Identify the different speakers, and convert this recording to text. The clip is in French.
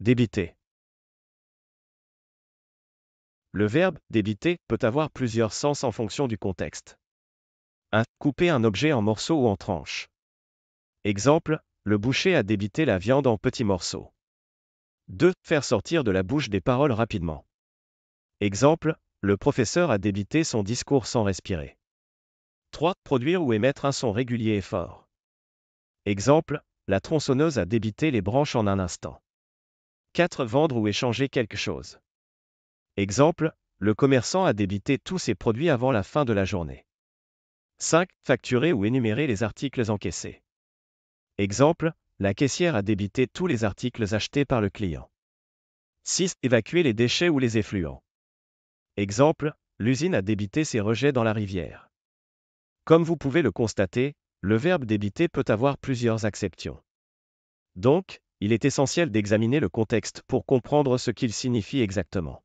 Speaker 1: Débiter. Le verbe
Speaker 2: débiter peut avoir plusieurs sens en fonction du contexte. 1. Couper un objet en morceaux ou en tranches. Exemple, le boucher a débité la viande en petits morceaux. 2. Faire sortir de la bouche des paroles rapidement. Exemple, le professeur a débité son discours sans respirer. 3. Produire ou émettre un son régulier et fort. Exemple, la tronçonneuse a débité les branches en un instant. 4. Vendre ou échanger quelque chose. Exemple, le commerçant a débité tous ses produits avant la fin de la journée. 5. Facturer ou énumérer les articles encaissés. Exemple, la caissière a débité tous les articles achetés par le client. 6. Évacuer les déchets ou les effluents. Exemple, l'usine a débité ses rejets dans la rivière. Comme vous pouvez le constater, le verbe débiter peut avoir plusieurs acceptions. Donc, il est essentiel d'examiner le contexte pour comprendre ce qu'il signifie exactement.